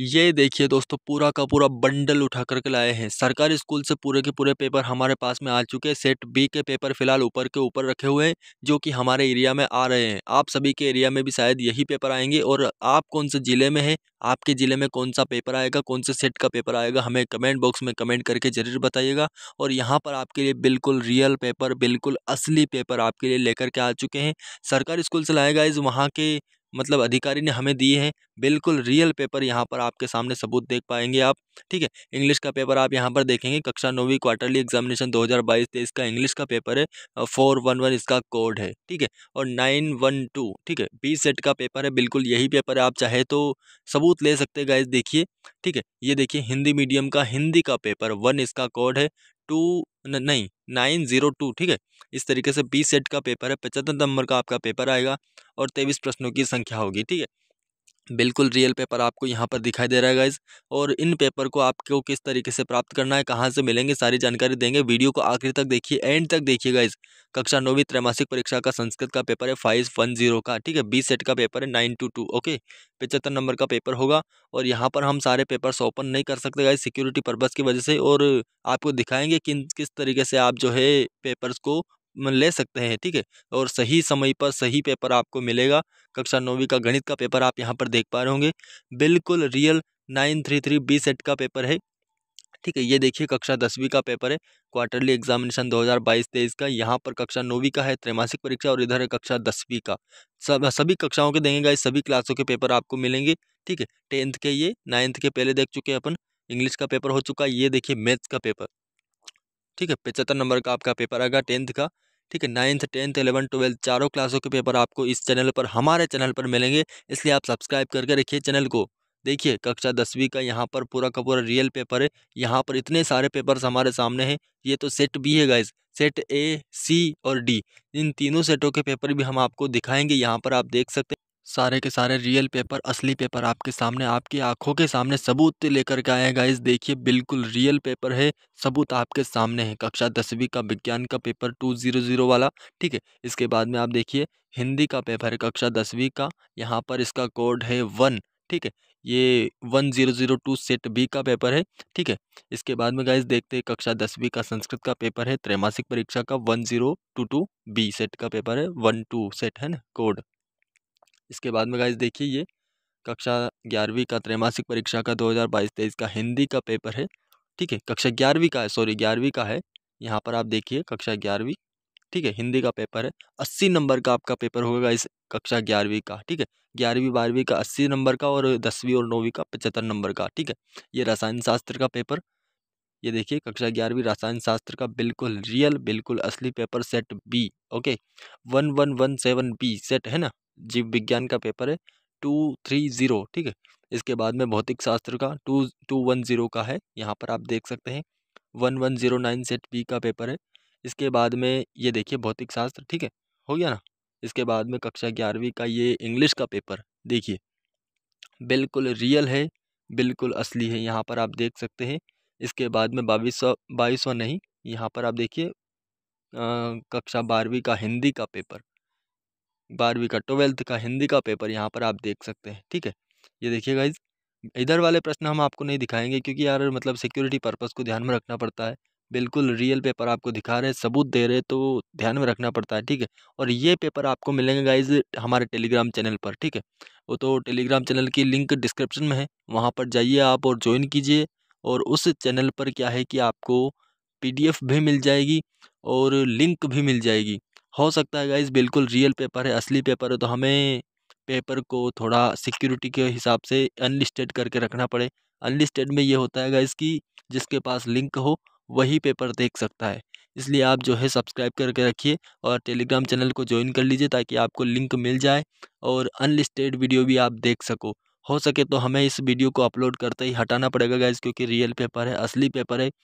ये देखिए दोस्तों पूरा का पूरा बंडल उठा करके लाए हैं सरकारी स्कूल से पूरे के पूरे पेपर हमारे पास में आ चुके हैं सेट बी के पेपर फिलहाल ऊपर के ऊपर रखे हुए हैं जो कि हमारे एरिया में आ रहे हैं आप सभी के एरिया में भी शायद यही पेपर आएंगे और आप कौन से ज़िले में हैं आपके ज़िले में कौन सा पेपर आएगा कौन से सेट का पेपर आएगा हमें कमेंट बॉक्स में कमेंट करके ज़रूर बताइएगा और यहाँ पर आपके लिए बिल्कुल रियल पेपर बिल्कुल असली पेपर आपके लिए लेकर के आ चुके हैं सरकारी स्कूल से लाएगा इस वहाँ के मतलब अधिकारी ने हमें दिए हैं बिल्कुल रियल पेपर यहाँ पर आपके सामने सबूत देख पाएंगे आप ठीक है इंग्लिश का पेपर आप यहाँ पर देखेंगे कक्षा नौवीं क्वार्टरली एग्जामिनेशन 2022 तेईस का इंग्लिश का पेपर है फोर वन वन इसका कोड है ठीक है और नाइन वन टू ठीक है बी सेट का पेपर है बिल्कुल यही पेपर है आप चाहे तो सबूत ले सकते गाइज देखिए ठीक है ये देखिए हिंदी मीडियम का हिंदी का पेपर वन इसका कोड है टू नहीं नाइन ज़ीरो टू ठीक है इस तरीके से बी सेट का पेपर है पचहत्तर नंबर का आपका पेपर आएगा और तेईस प्रश्नों की संख्या होगी ठीक है बिल्कुल रियल पेपर आपको यहाँ पर दिखाई दे रहा है गाइज और इन पेपर को आपको किस तरीके से प्राप्त करना है कहाँ से मिलेंगे सारी जानकारी देंगे वीडियो को आखिर तक देखिए एंड तक देखिए गाइज कक्षा नौवीं त्रैमासिक परीक्षा का संस्कृत का पेपर है फाइव वन जीरो का ठीक है बी सेट का पेपर है नाइन टू टू ओके पचहत्तर नंबर का पेपर होगा और यहाँ पर हम सारे पेपर्स ओपन नहीं कर सकते गाइज सिक्योरिटी पर्पज़ की वजह से और आपको दिखाएंगे किन किस तरीके से आप जो है पेपर्स को ले सकते हैं ठीक है और सही समय पर सही पेपर आपको मिलेगा कक्षा नौवीं का गणित का पेपर आप यहाँ पर देख पा रहे होंगे बिल्कुल real nine three three B set का पेपर है ठीक है ये देखिए कक्षा दसवीं का पेपर है क्वार्टरली एग्जामिनेशन 2022-23 का यहाँ पर कक्षा नौवीं का है त्रैमासिक परीक्षा और इधर है कक्षा दसवीं का सब सभी कक्षाओं के देंगे गाइस सभी क्लासों के पेपर आपको मिलेंगे ठीक है टेंथ के ये नाइन्थ के पहले देख चुके हैं अपन इंग्लिश का पेपर हो चुका है ये देखिए मैथ्स का पेपर ठीक है पचहत्तर नंबर का आपका पेपर आएगा टेंथ का ठीक है नाइन्थ टेंथ एलेवन ट्वेल्थ चारों क्लासों के पेपर आपको इस चैनल पर हमारे चैनल पर मिलेंगे इसलिए आप सब्सक्राइब करके रखिए चैनल को देखिए कक्षा दसवीं का यहाँ पर पूरा का पूरा रियल पेपर है यहाँ पर इतने सारे पेपर्स हमारे सामने हैं ये तो सेट बी है गाइज सेट ए सी और डी इन तीनों सेटों के पेपर भी हम आपको दिखाएंगे यहाँ पर आप देख सकते हैं सारे के सारे रियल पेपर असली पेपर आपके सामने आपकी आंखों के सामने सबूत लेकर के आए गाइज़ देखिए बिल्कुल रियल पेपर है सबूत आपके सामने है कक्षा दसवीं का विज्ञान का पेपर टू जीरो जीरो वाला ठीक है इसके बाद में आप देखिए हिंदी का पेपर है कक्षा दसवीं का यहाँ पर इसका कोड है वन ठीक है ये one zero zero two set B का पेपर है ठीक है इसके बाद में गाइज देखते हैं कक्षा दसवीं का संस्कृत का पेपर है त्रैमासिक परीक्षा का one zero two two B set का पेपर है वन टू सेट है ना कोड इसके बाद में गाइज देखिए ये कक्षा ग्यारहवीं का त्रैमासिक परीक्षा का 2022-23 का हिंदी का पेपर है ठीक है कक्षा ग्यारहवीं का है सॉरी ग्यारहवीं का है यहाँ पर आप देखिए कक्षा ग्यारहवीं ठीक है हिंदी का पेपर है अस्सी नंबर का आपका पेपर होगा इस कक्षा ग्यारहवीं का ठीक है ग्यारहवीं बारहवीं का अस्सी नंबर का और दसवीं और नौवीं का पचहत्तर नंबर का ठीक है ये रसायन शास्त्र का पेपर ये देखिए कक्षा ग्यारहवीं रसायन शास्त्र का बिल्कुल रियल बिल्कुल असली paper set B okay one one one seven B set है ना जीव विज्ञान का पेपर है टू थ्री ज़ीरो ठीक है इसके बाद में भौतिक शास्त्र का टू टू वन ज़ीरो का है यहाँ पर आप देख सकते हैं one one zero nine set B का पेपर है इसके बाद में ये देखिए भौतिक शास्त्र ठीक है हो गया ना इसके बाद में कक्षा ग्यारहवीं का ये इंग्लिश का पेपर देखिए बिल्कुल रियल है बिल्कुल असली है यहाँ पर आप देख सकते हैं इसके बाद में बाईस सौ बाईस सौ नहीं यहाँ पर आप देखिए कक्षा बारहवीं का हिंदी का पेपर बारहवीं का ट्वेल्थ का हिंदी का पेपर यहाँ पर आप देख सकते हैं ठीक है ये देखिए गाइज इधर वाले प्रश्न हम आपको नहीं दिखाएंगे क्योंकि यार मतलब सिक्योरिटी पर्पज़ को ध्यान में रखना पड़ता है बिल्कुल रियल पेपर आपको दिखा रहे हैं सबूत दे रहे तो ध्यान में रखना पड़ता है ठीक है और ये पेपर आपको मिलेंगे गाइज हमारे टेलीग्राम चैनल पर ठीक है वो तो टेलीग्राम चैनल की लिंक डिस्क्रिप्शन में है वहाँ पर जाइए आप और ज्वाइन कीजिए और उस चैनल पर क्या है कि आपको पीडीएफ भी मिल जाएगी और लिंक भी मिल जाएगी हो सकता है गाइज़ बिल्कुल रियल पेपर है असली पेपर है तो हमें पेपर को थोड़ा सिक्योरिटी के हिसाब से अनलिस्टेड करके रखना पड़े अनलिस्टेड में ये होता है गाइज़ कि जिसके पास लिंक हो वही पेपर देख सकता है इसलिए आप जो है सब्सक्राइब करके रखिए और टेलीग्राम चैनल को ज्वाइन कर लीजिए ताकि आपको लिंक मिल जाए और अनलिस्टेड वीडियो भी आप देख सको हो सके तो हमें इस वीडियो को अपलोड करते ही हटाना पड़ेगा गाइज क्योंकि रियल पेपर है असली पेपर है